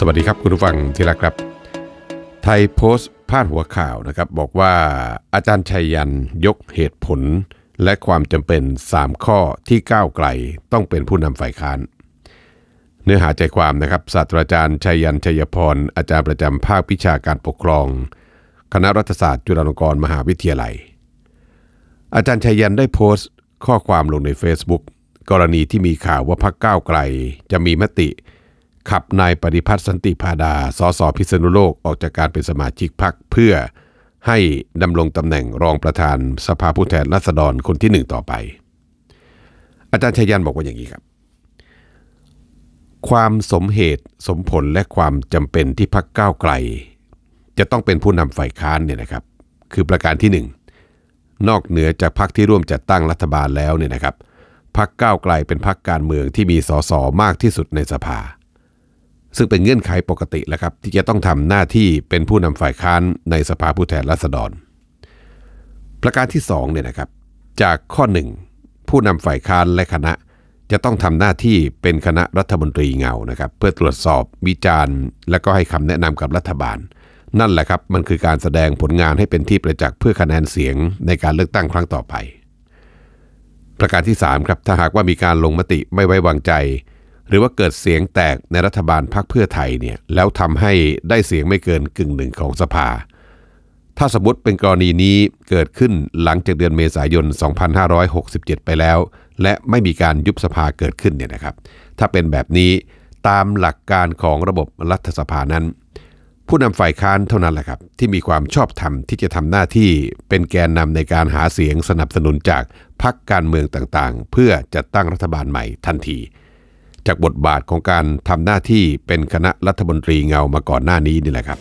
สวัสดีครับ คุณผู้ฟังที่รักครับ ไทยโพสต์พาดหัวข่าวนะครับ บอกว่าอาจารย์ชัยยันยกเหตุผล และความจำเป็น 3 ข้อที่ก้าวไกล ต้องเป็นผู้นำฝ่ายค้าน เนื้อหาใจความนะครับศาสตราจารย์ชัยยันชัยพร อาจารย์ประจำภาควิชาการปกครอง คณะรัฐศาสตร์จุฬาลงกรณ์มหาวิทยาลัย อาจารย์ชัยยันได้โพสต์ ข้อความลงใน Facebook กรณีที่มีข่าวว่าพรรคก้าวไกลจะมีมติขับนายปฏิพัฒน์สันติพาดา สสพิษณุโลกออกจากการเป็นสมาชิกพรรคเพื่อให้ดำรงตำแหน่งรองประธานสภาผู้แทนราษฎรคนที่หนึ่งต่อไป อาจารย์ชัยยันบอกว่าอย่างนี้ครับ ความสมเหตุสมผลและความจำเป็นที่พรรคก้าวไกล จะต้องเป็นผู้นำฝ่ายค้านเนี่ยนะครับ คือประการที่หนึ่งนอกเหนือจากพรรคที่ร่วมจัดตั้งรัฐบาลแล้วเนี่ยนะครับ พรรคก้าวไกลเป็นพรรคการเมืองที่มีสสมากที่สุดในสภาซึ่งเป็นเงื่อนไขปกติแล้วครับที่จะต้องทำหน้าที่เป็นผู้นำฝ่ายค้านในสภาผู้แทนราษฎร ประการที่2เนี่ยนะครับจากข้อ 1 ผู้นำฝ่ายค้านและคณะจะต้องทำหน้าที่เป็นคณะรัฐมนตรีเงานะครับ เพื่อตรวจสอบวิจารณ์ และก็ให้คำแนะนำกับรัฐบาล นั่นแหละครับมันคือการแสดงผลงานให้เป็นที่ประจักษ์เพื่อคะแนนเสียงในการเลือกตั้งครั้งต่อไป ประการที่3ครับถ้าหากว่ามีการลงมติไม่ไว้วางใจหรือว่าเกิดเสียงแตกในรัฐบาลพักเพื่อไทยเนี่ยแล้วทำให้ได้เสียงไม่เกินกึ่งหนึ่งของสภา ถ้าสมมติเป็นกรณีนี้เกิดขึ้นหลังจากเดือนเมษายน 2567 ไปแล้ว และไม่มีการยุบสภาเกิดขึ้นเนี่ยนะครับ ถ้าเป็นแบบนี้ตามหลักการของระบบรัฐสภานั้น ผู้นำฝ่ายค้านเท่านั้นแหละครับที่มีความชอบธรรมที่จะทำหน้าที่เป็นแกนนำในการหาเสียงสนับสนุนจากพรรคการเมืองต่างๆ เพื่อจัดตั้งรัฐบาลใหม่ทันทีจากบทบาทของการทำหน้าที่เป็นคณะรัฐมนตรีเงามาก่อนหน้านี้นี่แหละครับ